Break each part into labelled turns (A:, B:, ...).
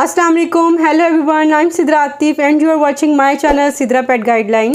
A: अस्सलाम वालेकुम hello everyone I am Sidra Atif and you are watching my channel Sidra pet guideline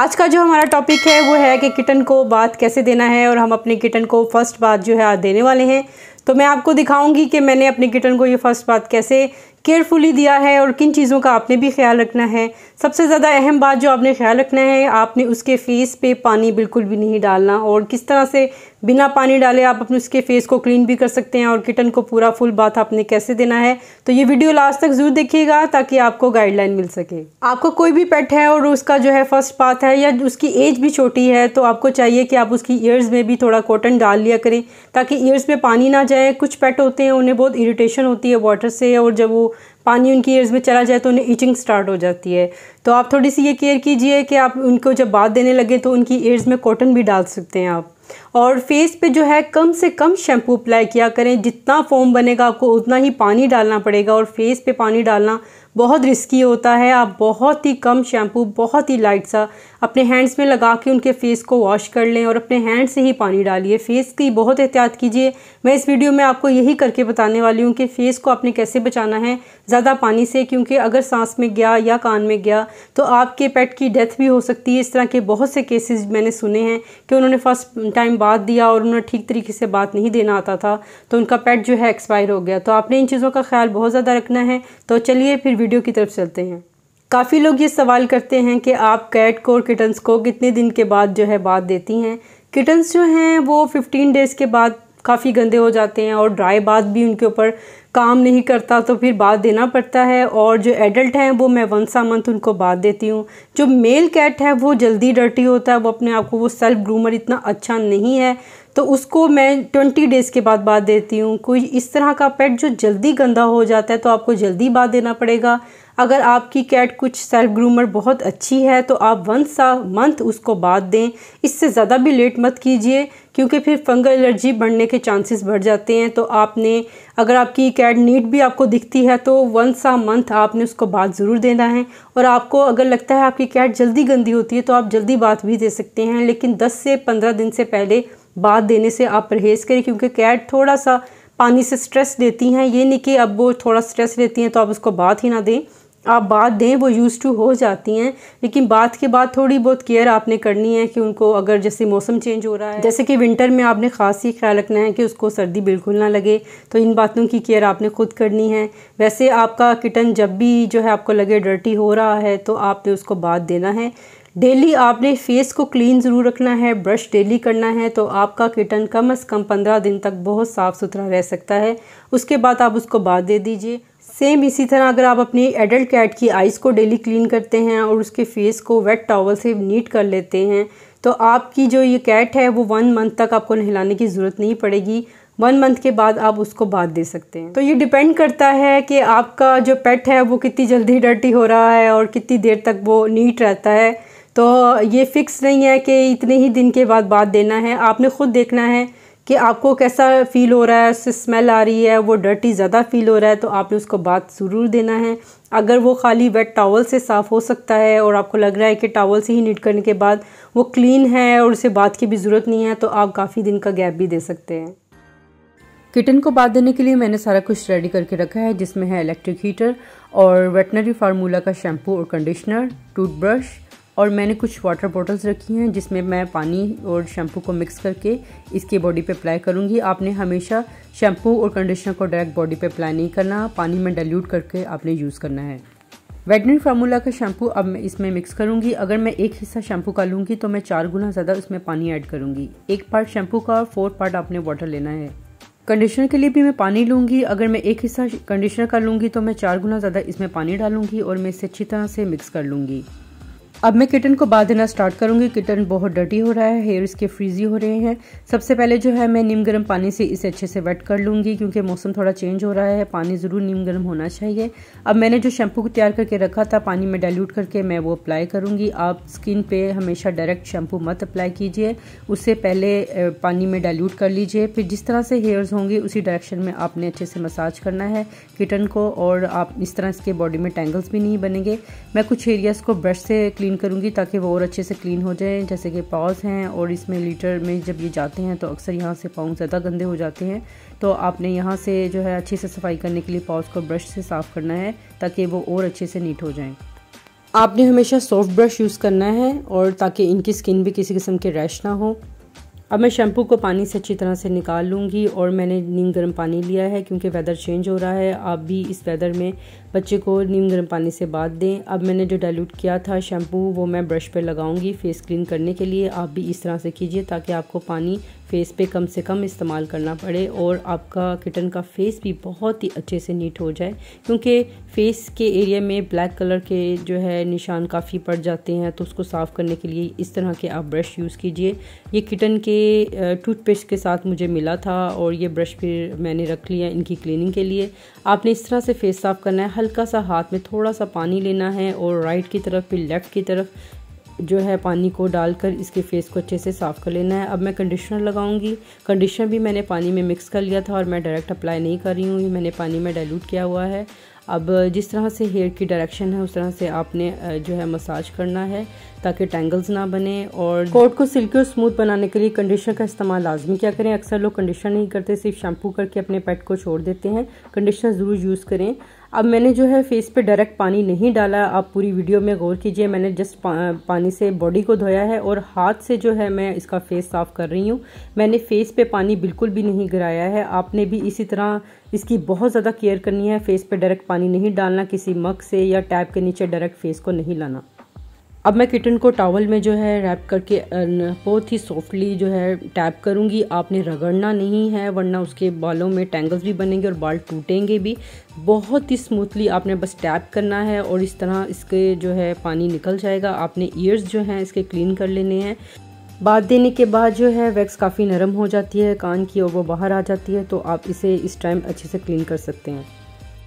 A: आज का जो हमारा टॉपिक है वो है कि किटन को बात कैसे देना है और हम अपने किटन को फर्स्ट बात जो है आज देने वाले हैं तो मैं आपको दिखाऊंगी कि मैंने अपने किटन को ये फर्स्ट बात कैसे केयरफुली दिया है और किन चीज़ों का आपने भी ख्याल रखना है सबसे ज़्यादा अहम बात जो आपने ख्याल रखना है आपने उसके फेस पे पानी बिल्कुल भी नहीं डालना और किस तरह से बिना पानी डाले आप अपने उसके फेस को क्लीन भी कर सकते हैं और किटन को पूरा फुल बाथ आपने कैसे देना है तो ये वीडियो लास्ट तक जरूर देखिएगा ताकि आपको गाइडलाइन मिल सके आपको कोई भी पेट है और उसका जो है फर्स्ट पाथ है या उसकी एज भी छोटी है तो आपको चाहिए कि आप उसकी ईयर्स में भी थोड़ा कॉटन डाल लिया करें ताकि ईयर्स में पानी ना जाए कुछ पेट होते हैं उन्हें बहुत इरीटेशन होती है वाटर से और जब वो पानी उनकी ईयर्स में चला जाए तो उन्हें ईचिंग स्टार्ट हो जाती है तो आप थोड़ी सी ये केयर कीजिए कि आप उनको जब बात देने लगे तो उनकी ईयर्स में कॉटन भी डाल सकते हैं आप और फेस पे जो है कम से कम शैम्पू अप्लाई किया करें जितना फोम बनेगा आपको उतना ही पानी डालना पड़ेगा और फेस पे पानी डालना बहुत रिस्की होता है आप बहुत ही कम शैम्पू बहुत ही लाइट सा अपने हैंड्स में लगा के उनके फेस को वॉश कर लें और अपने हैंड से ही पानी डालिए फेस की बहुत एहतियात कीजिए मैं इस वीडियो में आपको यही करके बताने वाली हूँ कि फ़ेस को आपने कैसे बचाना है ज़्यादा पानी से क्योंकि अगर सांस में गया या कान में गया तो आपके पेट की डेथ भी हो सकती है इस तरह के बहुत से केसेस मैंने सुने हैं कि उन्होंने फर्स्ट टाइम बात दिया और उन्हें ठीक तरीके से बात नहीं देना आता था तो उनका पेट जो है एक्सपायर हो गया तो आपने इन चीज़ों का ख्याल बहुत ज़्यादा रखना है तो चलिए फिर वीडियो की तरफ चलते हैं काफ़ी लोग ये सवाल करते हैं कि आप कैट को और किटन्स को कितने दिन के बाद जो है बात देती हैं किटन्स जो हैं वो 15 डेज़ के बाद काफ़ी गंदे हो जाते हैं और ड्राई बाथ भी उनके ऊपर काम नहीं करता तो फिर बात देना पड़ता है और जो एडल्ट हैं वो मैं वंस आ मंथ उनको बात देती हूँ जो मेल कैट है वो जल्दी डर्टी होता है वो अपने आप को वो सेल्फ ग्रूमर इतना अच्छा नहीं है तो उसको मैं ट्वेंटी डेज़ के बाद बाद देती हूँ कोई इस तरह का पेट जो जल्दी गंदा हो जाता है तो आपको जल्दी बाद देना पड़ेगा अगर आपकी कैट कुछ सेल्फ ग्रूमर बहुत अच्छी है तो आप वंस आ मंथ उसको बाद दें इससे ज़्यादा भी लेट मत कीजिए क्योंकि फिर फंगल एलर्जी बढ़ने के चांसेस बढ़ जाते हैं तो आपने अगर आपकी कैट नीट भी आपको दिखती है तो वंस आ मंथ आपने उसको बात ज़रूर देना है और आपको अगर लगता है आपकी कैट जल्दी गंदी होती है तो आप जल्दी बात भी दे सकते हैं लेकिन दस से पंद्रह दिन से पहले बात देने से आप परहेज़ करें क्योंकि कैट थोड़ा सा पानी से स्ट्रेस देती हैं ये नहीं कि अब वो थोड़ा स्ट्रेस लेती हैं तो आप उसको बात ही ना दें आप बात दें वो यूज़ टू हो जाती हैं लेकिन बात के बाद थोड़ी बहुत केयर आपने करनी है कि उनको अगर जैसे मौसम चेंज हो रहा है जैसे कि विंटर में आपने ख़ास ही ख्याल रखना है कि उसको सर्दी बिल्कुल ना लगे तो इन बातों की केयर आपने खुद करनी है वैसे आपका किटन जब भी जो है आपको लगे डर्टी हो रहा है तो आपने उसको बात देना है डेली आपने फेस को क्लीन ज़रूर रखना है ब्रश डेली करना है तो आपका किटन कम अज़ कम पंद्रह दिन तक बहुत साफ़ सुथरा रह सकता है उसके बाद आप उसको बाद दे दीजिए सेम इसी तरह अगर आप अपनी एडल्ट कैट की आइज़ को डेली क्लीन करते हैं और उसके फेस को वेट टॉवल से नीट कर लेते हैं तो आपकी जो ये कैट है वो वन मंथ तक आपको नहलाने की ज़रूरत नहीं पड़ेगी वन मंथ के बाद आप उसको बात दे सकते हैं तो ये डिपेंड करता है कि आपका जो पेट है वो कितनी जल्दी डर्टी हो रहा है और कितनी देर तक वो नीट रहता है तो ये फ़िक्स नहीं है कि इतने ही दिन के बाद बात देना है आपने ख़ुद देखना है कि आपको कैसा फ़ील हो रहा है उससे स्मेल आ रही है वो डर्टी ज़्यादा फ़ील हो रहा है तो आपने उसको बात ज़रूर देना है अगर वो खाली वेट टावल से साफ़ हो सकता है और आपको लग रहा है कि टावल से ही नीट करने के बाद वो क्लीन है और उसे बात की भी ज़रूरत नहीं है तो आप काफ़ी दिन का गैप भी दे सकते हैं किटन को बात देने के लिए मैंने सारा कुछ रेडी करके रखा है जिसमें है इलेक्ट्रिक हीटर और वेटनरी फार्मूला का शैम्पू और कंडीशनर टूथब्रश और मैंने कुछ वाटर बॉटल्स रखी हैं जिसमें मैं पानी और शैम्पू को मिक्स करके इसके बॉडी पे अप्लाई करूँगी आपने हमेशा शैम्पू और कंडीशनर को डायरेक्ट बॉडी पे अप्लाई नहीं करना पानी में डाइल्यूट करके आपने यूज़ करना है वेटनरी फार्मूला का शैम्पू अब मैं इसमें मिक्स करूँगी अगर मैं एक हिस्सा शैम्पू का लूँगी तो मैं चार गुना ज़्यादा उसमें पानी ऐड करूँगी एक पार्ट शैम्पू का और फोर पार्ट आपने वाटर लेना है कंडीशनर के लिए भी मैं पानी लूँगी अगर मैं एक हिस्सा कंडीशनर का लूँगी तो मैं चार गुना ज़्यादा इसमें पानी डालूँगी और मैं इसे अच्छी तरह से मिक्स कर लूँगी अब मैं किटन को बांध देना स्टार्ट करूंगी किटन बहुत डर्टी हो रहा है हेयर इसके फ्रीजी हो रहे हैं सबसे पहले जो है मैं नीम गर्म पानी से इसे अच्छे से वेट कर लूँगी क्योंकि मौसम थोड़ा चेंज हो रहा है पानी ज़रूर नीम गर्म होना चाहिए अब मैंने जो शैम्पू को तैयार करके रखा था पानी में डायल्यूट करके मैं वो अप्लाई करूँगी आप स्किन पे हमेशा डायरेक्ट शैम्पू मत अप्लाई कीजिए उससे पहले पानी में डायल्यूट कर लीजिए फिर जिस तरह से हेयर्स होंगे उसी डायरेक्शन में आपने अच्छे से मसाज करना है किटन को और आप इस तरह इसके बॉडी में टैंगल्स भी नहीं बनेंगे मैं कुछ एरियाज़ को ब्रश से क्लीन क्लीन करूँगी ताकि वो और अच्छे से क्लीन हो जाए जैसे कि पाउस हैं और इसमें लीटर में जब ये जाते हैं तो अक्सर यहाँ से पाउस ज़्यादा गंदे हो जाते हैं तो आपने यहाँ से जो है अच्छे से सफाई करने के लिए पाउस को ब्रश से साफ़ करना है ताकि वो और अच्छे से नीट हो जाए आपने हमेशा सॉफ्ट ब्रश यूज़ करना है और ताकि इनकी स्किन भी किसी किस्म के रैश ना हो अब मैं शैम्पू को पानी से अच्छी तरह से निकाल लूँगी और मैंने नीम गर्म पानी लिया है क्योंकि वेदर चेंज हो रहा है आप भी इस वेदर में बच्चे को नीम गर्म पानी से बात दें अब मैंने जो डाइल्यूट किया था शैम्पू वो मैं ब्रश पर लगाऊंगी फेस क्लीन करने के लिए आप भी इस तरह से कीजिए ताकि आपको पानी फेस पे कम से कम इस्तेमाल करना पड़े और आपका किटन का फेस भी बहुत ही अच्छे से नीट हो जाए क्योंकि फेस के एरिया में ब्लैक कलर के जो है निशान काफ़ी पड़ जाते हैं तो उसको साफ़ करने के लिए इस तरह के आप ब्रश यूज़ कीजिए ये किटन के टूथपेस्ट के साथ मुझे मिला था और ये ब्रश फिर मैंने रख लिया इनकी क्लिनिंग के लिए आपने इस तरह से फेस साफ़ करना है हल्का सा हाथ में थोड़ा सा पानी लेना है और राइट की तरफ फिर लेफ़्ट की तरफ जो है पानी को डालकर इसके फेस को अच्छे से साफ़ कर लेना है अब मैं कंडीशनर लगाऊंगी कंडीशनर भी मैंने पानी में मिक्स कर लिया था और मैं डायरेक्ट अप्लाई नहीं कर रही हूँ ये मैंने पानी में डाइल्यूट किया हुआ है अब जिस तरह से हेयर की डायरेक्शन है उस तरह से आपने जो है मसाज करना है ताकि टैंगल्स ना बने और कोट को सिल्की और स्मूथ बनाने के लिए कंडीशनर का इस्तेमाल लाजमी क्या करें अक्सर लोग कंडीशनर नहीं करते सिर्फ शैम्पू करके अपने पेट को छोड़ देते हैं कंडीशनर ज़रूर यूज़ करें अब मैंने जो है फेस पे डायरेक्ट पानी नहीं डाला आप पूरी वीडियो में गौर कीजिए मैंने जस्ट पा, पानी से बॉडी को धोया है और हाथ से जो है मैं इसका फेस साफ़ कर रही हूँ मैंने फेस पे पानी बिल्कुल भी नहीं गिराया है आपने भी इसी तरह इसकी बहुत ज़्यादा केयर करनी है फेस पे डायरेक्ट पानी नहीं डालना किसी मग से या टैब के नीचे डायरेक्ट फेस को नहीं लाना अब मैं किटन को टावल में जो है रैप करके बहुत ही सॉफ्टली जो है टैप करूँगी आपने रगड़ना नहीं है वरना उसके बालों में टैंगल्स भी बनेंगे और बाल टूटेंगे भी बहुत ही स्मूथली आपने बस टैप करना है और इस तरह इसके जो है पानी निकल जाएगा आपने ईयर्स जो हैं इसके क्लीन कर लेने हैं बाद देने के बाद जो है वैक्स काफ़ी नरम हो जाती है कान की और वो बाहर आ जाती है तो आप इसे इस टाइम अच्छे से क्लीन कर सकते हैं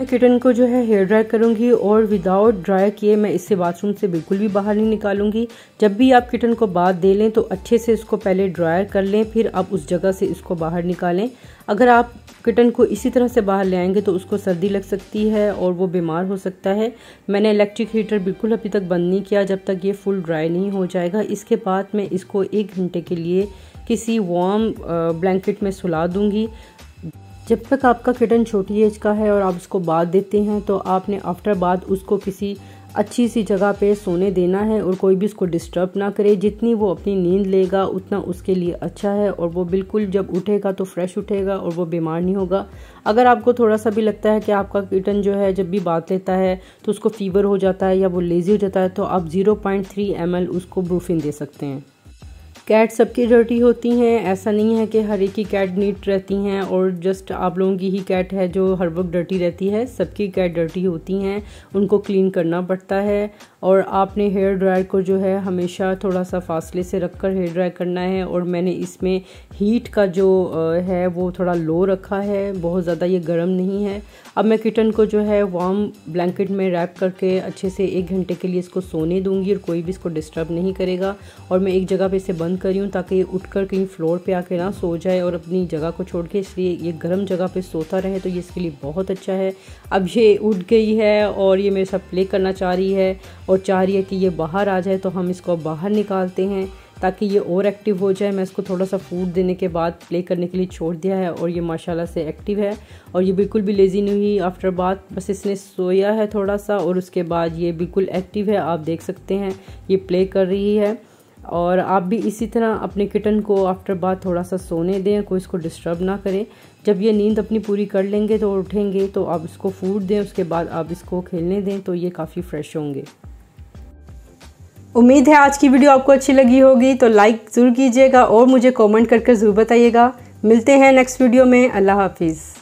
A: मैं किटन को जो है हेयर ड्राई करूँगी और विदाउट ड्राई किए मैं इसे बाथरूम से बिल्कुल भी बाहर नहीं निकालूंगी जब भी आप किटन को बाद दे लें तो अच्छे से इसको पहले ड्रायर कर लें फिर आप उस जगह से इसको बाहर निकालें अगर आप किटन को इसी तरह से बाहर ले आएंगे तो उसको सर्दी लग सकती है और वो बीमार हो सकता है मैंने इलेक्ट्रिक हीटर बिल्कुल अभी तक बंद नहीं किया जब तक ये फुल ड्राई नहीं हो जाएगा इसके बाद मैं इसको एक घंटे के लिए किसी वार्म ब्लैंकेट में सुला दूंगी जब तक आपका किटन छोटी एज का है और आप उसको बात देते हैं तो आपने आफ्टर बाद उसको किसी अच्छी सी जगह पे सोने देना है और कोई भी उसको डिस्टर्ब ना करे जितनी वो अपनी नींद लेगा उतना उसके लिए अच्छा है और वो बिल्कुल जब उठेगा तो फ्रेश उठेगा और वो बीमार नहीं होगा अगर आपको थोड़ा सा भी लगता है कि आपका किटन जो है जब भी बात लेता है तो उसको फीवर हो जाता है या वो लेज़ी हो जाता है तो आप ज़ीरो पॉइंट थ्री एम एल उसको ब्रूफिन दे सकते हैं कैट सबकी डर्टी होती हैं ऐसा नहीं है कि हर एक की कैट नीट रहती हैं और जस्ट आप लोगों की ही कैट है जो हर वक्त डर्टी रहती है सबकी कैट डर्टी होती हैं उनको क्लीन करना पड़ता है और आपने हेयर ड्रायर को जो है हमेशा थोड़ा सा फासले से रख कर हेयर ड्राई करना है और मैंने इसमें हीट का जो है वो थोड़ा लो रखा है बहुत ज़्यादा ये गर्म नहीं है अब मैं किटन को जो है वार्म ब्लैंकेट में रैप करके अच्छे से एक घंटे के लिए इसको सोने दूंगी और कोई भी इसको डिस्टर्ब नहीं करेगा और मैं एक जगह पर इसे बंद करी हूँ ताकि ये उठ कर कहीं फ्लोर पर आके ना सो जाए और अपनी जगह को छोड़ के इसलिए ये गर्म जगह पर सोता रहे तो ये इसके लिए बहुत अच्छा है अब ये उठ गई है और ये मेरे साथ प्ले करना चाह रही है और चाह रही है कि ये बाहर आ जाए तो हम इसको बाहर निकालते हैं ताकि ये और एक्टिव हो जाए मैं इसको थोड़ा सा फूड देने के बाद प्ले करने के लिए छोड़ दिया है और ये माशाल्लाह से एक्टिव है और ये बिल्कुल भी लेज़ी नहीं हुई आफ्टर बात बस इसने सोया है थोड़ा सा और उसके बाद ये बिल्कुल एक्टिव है आप देख सकते हैं ये प्ले कर रही है और आप भी इसी तरह अपने किटन को आफ्टर बात थोड़ा सा सोने दें कोई इसको डिस्टर्ब ना करें जब ये नींद अपनी पूरी कर लेंगे तो उठेंगे तो आप इसको फूड दें उसके बाद आप इसको खेलने दें तो ये काफ़ी फ्रेश होंगे उम्मीद है आज की वीडियो आपको अच्छी लगी होगी तो लाइक ज़रूर कीजिएगा और मुझे कमेंट करके ज़रूर बताइएगा मिलते हैं नेक्स्ट वीडियो में अल्लाह हाफिज़